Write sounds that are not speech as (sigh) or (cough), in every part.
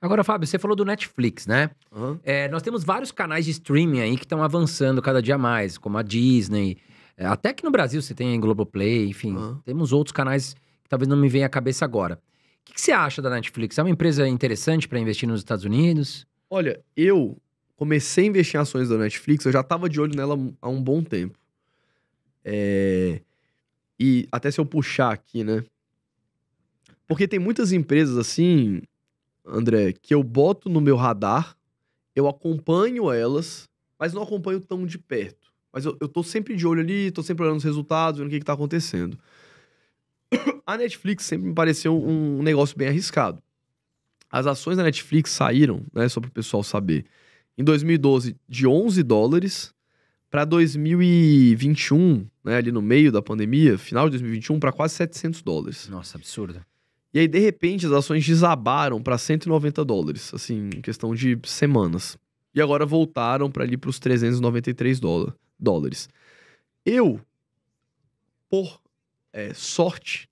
Agora, Fábio, você falou do Netflix, né? Uhum. É, nós temos vários canais de streaming aí que estão avançando cada dia mais, como a Disney. É, até que no Brasil você tem a Globoplay, enfim. Uhum. Temos outros canais que talvez não me venha à cabeça agora. O que, que você acha da Netflix? É uma empresa interessante para investir nos Estados Unidos? Olha, eu comecei a investir em ações da Netflix, eu já estava de olho nela há um bom tempo. É... E até se eu puxar aqui, né? Porque tem muitas empresas assim, André, que eu boto no meu radar, eu acompanho elas, mas não acompanho tão de perto. Mas eu, eu tô sempre de olho ali, tô sempre olhando os resultados, vendo o que, que tá acontecendo. A Netflix sempre me pareceu um negócio bem arriscado. As ações da Netflix saíram, né, só para o pessoal saber, em 2012 de 11 dólares para 2021, né, ali no meio da pandemia, final de 2021, para quase 700 dólares. Nossa, absurdo. E aí, de repente, as ações desabaram para 190 dólares, assim, em questão de semanas. E agora voltaram para ali para os 393 dólares. Eu, por é, sorte,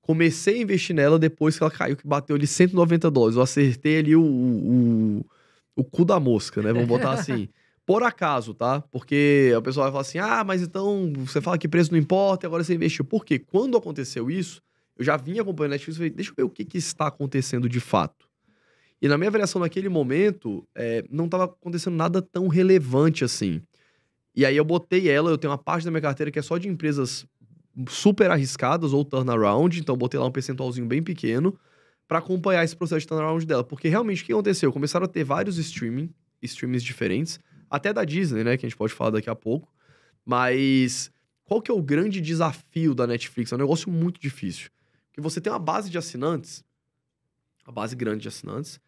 comecei a investir nela depois que ela caiu, que bateu ali 190 dólares. Eu acertei ali o, o, o cu da mosca, né? Vamos botar assim. (laughs) Por acaso, tá? Porque a pessoa vai falar assim: ah, mas então você fala que preço não importa e agora você investiu. Por quê? Quando aconteceu isso eu já vinha acompanhando a Netflix e falei, deixa eu ver o que, que, está acontecendo de fato. E na minha avaliação naquele momento, é, não estava acontecendo nada tão relevante assim. E aí eu botei ela, eu tenho uma parte da minha carteira que é só de empresas super arriscadas ou turnaround, então botei lá um percentualzinho bem pequeno para acompanhar esse processo de turnaround dela. Porque realmente o que aconteceu? Começaram a ter vários streaming, streams diferentes, até da Disney, né? Que a gente pode falar daqui a pouco. Mas qual que é o grande desafio da Netflix? É um negócio muito difícil que você tem uma base de assinantes, uma base grande de assinantes,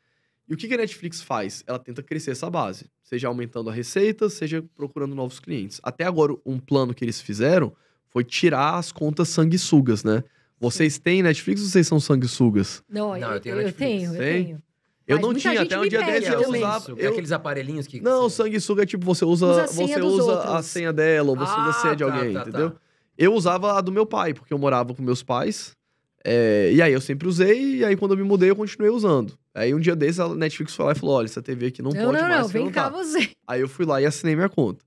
e o que a Netflix faz? Ela tenta crescer essa base, seja aumentando a receita, seja procurando novos clientes. Até agora, um plano que eles fizeram foi tirar as contas sanguessugas, né? Vocês têm Netflix ou vocês são sanguessugas? Não, não eu, eu, tenho Netflix. Eu tenho, eu tem? tenho. Eu Mas não tinha, até um dia desse eu usava. É eu... Aqueles aparelhinhos que. Não, sanguessuga é tipo, você usa, usa você usa a senha dela, ou você ah, usa a senha de tá, alguém, tá, tá. entendeu? Tá. Eu usava a do meu pai, porque eu morava com meus pais. É, e aí eu sempre usei, e aí quando eu me mudei eu continuei usando. Aí um dia desses a Netflix foi lá e falou: olha, essa TV aqui não, não pode não, mais. Não, não, vem cá você. Aí eu fui lá e assinei minha conta.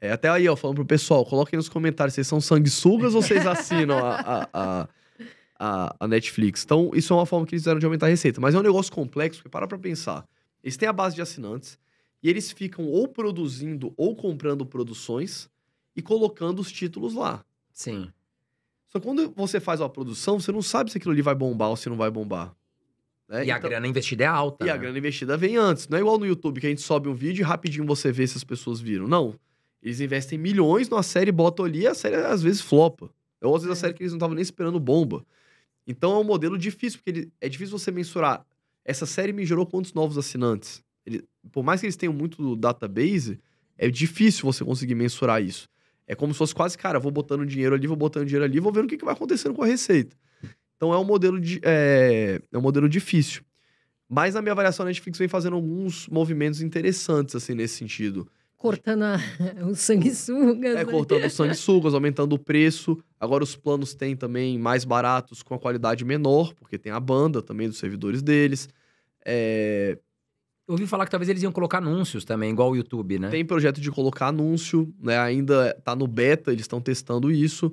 É, até aí, ó, falando pro pessoal, coloquem nos comentários, vocês são sanguessugas ou vocês assinam a, a, a, a, Netflix? Então, isso é uma forma que eles fizeram de aumentar a receita. Mas é um negócio complexo, porque para pra pensar. Eles têm a base de assinantes, e eles ficam ou produzindo ou comprando produções e colocando os títulos lá. Sim. Então, quando você faz uma produção, você não sabe se aquilo ali vai bombar ou se não vai bombar. Né? E então, a grana investida é alta. E né? a grana investida vem antes. Não é igual no YouTube, que a gente sobe um vídeo e rapidinho você vê se as pessoas viram. Não. Eles investem milhões numa série, botam ali e a série às vezes flopa. Ou às vezes é. a série que eles não estavam nem esperando bomba. Então é um modelo difícil, porque ele, é difícil você mensurar. Essa série me gerou quantos novos assinantes? Ele, por mais que eles tenham muito database, é difícil você conseguir mensurar isso. É como se fosse quase, cara, vou botando dinheiro ali, vou botando dinheiro ali, vou vendo o que, que vai acontecendo com a receita. Então é um modelo de, é, é um modelo difícil. Mas na minha avaliação, a Netflix vem fazendo alguns movimentos interessantes, assim, nesse sentido. Cortando a... (laughs) os sanguessugas. É, né? cortando os sanguessugas, aumentando o preço. Agora os planos têm também mais baratos com a qualidade menor, porque tem a banda também dos servidores deles. É... Eu ouvi falar que talvez eles iam colocar anúncios também, igual o YouTube, né? Tem projeto de colocar anúncio, né? Ainda tá no beta, eles estão testando isso.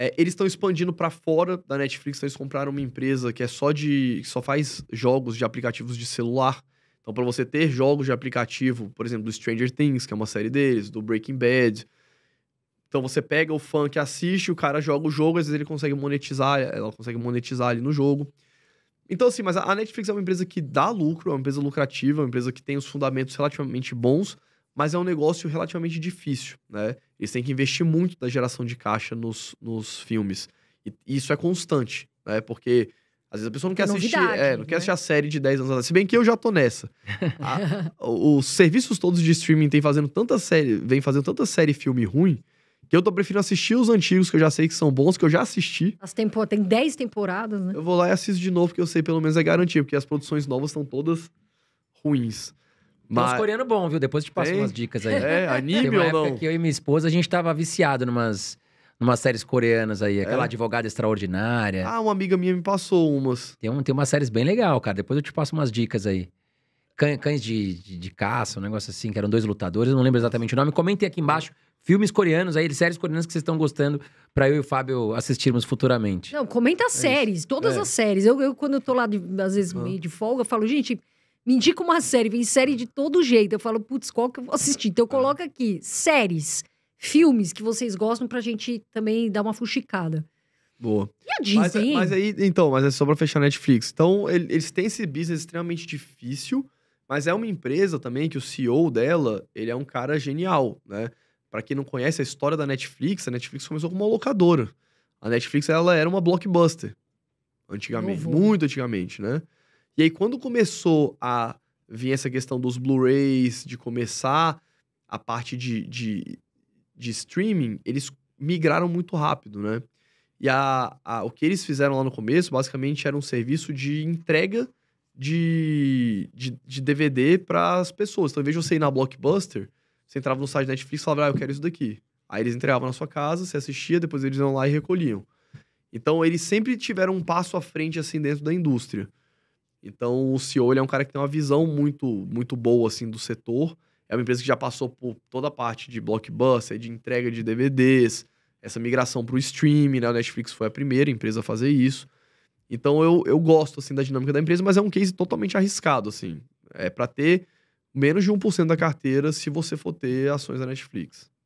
É, eles estão expandindo para fora da Netflix, então eles compraram uma empresa que é só de. que só faz jogos de aplicativos de celular. Então, para você ter jogos de aplicativo, por exemplo, do Stranger Things, que é uma série deles, do Breaking Bad. Então você pega o fã que assiste, o cara joga o jogo, às vezes ele consegue monetizar, ela consegue monetizar ali no jogo. Então, assim, mas a Netflix é uma empresa que dá lucro, é uma empresa lucrativa, é uma empresa que tem os fundamentos relativamente bons, mas é um negócio relativamente difícil, né? Eles têm que investir muito na geração de caixa nos, nos filmes. E, isso é constante, né? Porque às vezes a pessoa não quer assistir, é, não né? quer assistir a série de 10 anos atrás. Se bem que eu já tô nessa. (laughs) a, os serviços todos de streaming têm fazendo tanta série, vem fazendo tanta série e filme ruim que eu tô prefiro assistir os antigos, que eu já sei que são bons, que eu já assisti. As Tem 10 temporadas, né? Eu vou lá e assisto de novo, que eu sei pelo menos é garantia, porque as produções novas estão todas ruins. Mas... Tem uns coreanos bom, viu? Depois eu te passo Tem? umas dicas aí. É, anime ou não? que eu e minha esposa, a gente tava viciado numas, numas séries coreanas aí. Aquela é? advogada extraordinária. Ah, uma amiga minha me passou umas. Tem, um, tem umas séries bem legal, cara. Depois eu te passo umas dicas aí cães de, de, de, caça, um negócio assim, que eram dois lutadores, não lembro exatamente o nome. Comentem aqui embaixo filmes coreanos aí, séries coreanas que vocês estão gostando para eu e o Fábio assistirmos futuramente. Não, comenta é séries, todas é. as séries. Eu, eu, quando eu tô lá, de, às vezes, meio de folga, eu falo, gente, me indica uma série, vem série de todo jeito. Eu falo, putz, qual que eu vou assistir? Então é. coloca aqui, séries, filmes que vocês gostam pra gente também dar uma fuxicada. Boa. E a Disney, mas, é, mas aí, então, mas é só pra fechar a Netflix. Então, eles têm esse business extremamente difícil mas é uma empresa também que o CEO dela, ele é um cara genial, né? Para quem não conhece a história da Netflix, a Netflix começou como uma locadora. A Netflix ela era uma blockbuster antigamente, muito antigamente, né? E aí quando começou a vir essa questão dos Blu-rays, de começar a parte de, de, de, streaming, eles migraram muito rápido, né? E a, a, o que eles fizeram lá no começo, basicamente, era um serviço de entrega de, de, de DVD para as pessoas. Então, em vez de você ir na Blockbuster, você entrava no site da Netflix e falava, ah, eu quero isso daqui. Aí eles entregavam na sua casa, você assistia, depois eles iam lá e recolhiam. Então, eles sempre tiveram um passo à frente, assim, dentro da indústria. Então, o CEO é um cara que tem uma visão muito, muito boa, assim, do setor. É uma empresa que já passou por toda a parte de blockbuster, de entrega de DVDs, essa migração para o streaming, né? Netflix foi a primeira empresa a fazer isso. Então eu, eu gosto, assim, da dinâmica da empresa, mas é um case totalmente arriscado, assim. É para ter menos de 1% da carteira se você for ter ações da Netflix.